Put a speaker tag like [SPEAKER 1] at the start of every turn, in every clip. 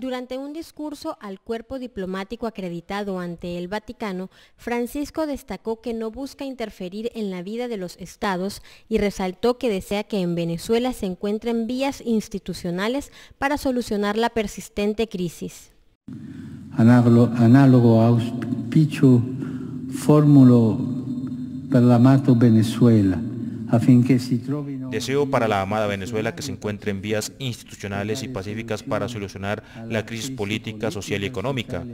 [SPEAKER 1] Durante un discurso al cuerpo diplomático acreditado ante el Vaticano, Francisco destacó que no busca interferir en la vida de los estados y resaltó que desea que en Venezuela se encuentren vías institucionales para solucionar la persistente crisis.
[SPEAKER 2] Análogo, a auspicio fórmulo per l'amato Venezuela.
[SPEAKER 3] Deseo para la amada Venezuela que se encuentren vías institucionales y pacíficas para solucionar la crisis política, social y económica,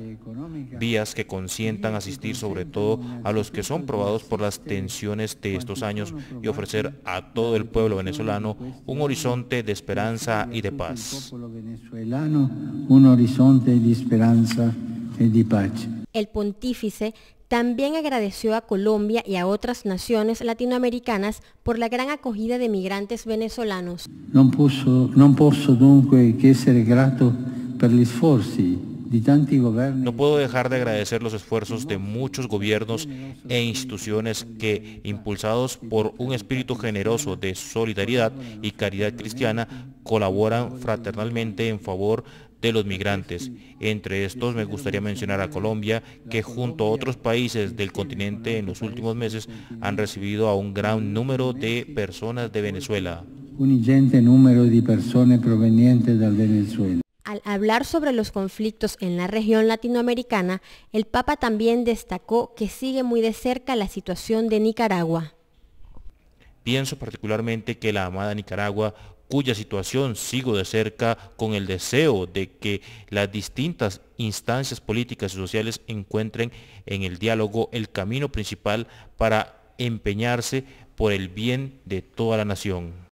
[SPEAKER 3] vías que consientan asistir sobre todo a los que son probados por las tensiones de estos años y ofrecer a todo el pueblo venezolano un horizonte de esperanza y de paz.
[SPEAKER 1] El pontífice también agradeció a Colombia y a otras naciones latinoamericanas por la gran acogida de migrantes venezolanos.
[SPEAKER 2] No no dunque que grato per
[SPEAKER 3] no puedo dejar de agradecer los esfuerzos de muchos gobiernos e instituciones que, impulsados por un espíritu generoso de solidaridad y caridad cristiana, colaboran fraternalmente en favor de los migrantes. Entre estos me gustaría mencionar a Colombia, que junto a otros países del continente en los últimos meses han recibido a un gran número de personas de Venezuela.
[SPEAKER 2] Un ingente número de personas provenientes del Venezuela.
[SPEAKER 1] Al hablar sobre los conflictos en la región latinoamericana, el Papa también destacó que sigue muy de cerca la situación de Nicaragua.
[SPEAKER 3] Pienso particularmente que la amada Nicaragua cuya situación sigo de cerca con el deseo de que las distintas instancias políticas y sociales encuentren en el diálogo el camino principal para empeñarse por el bien de toda la nación.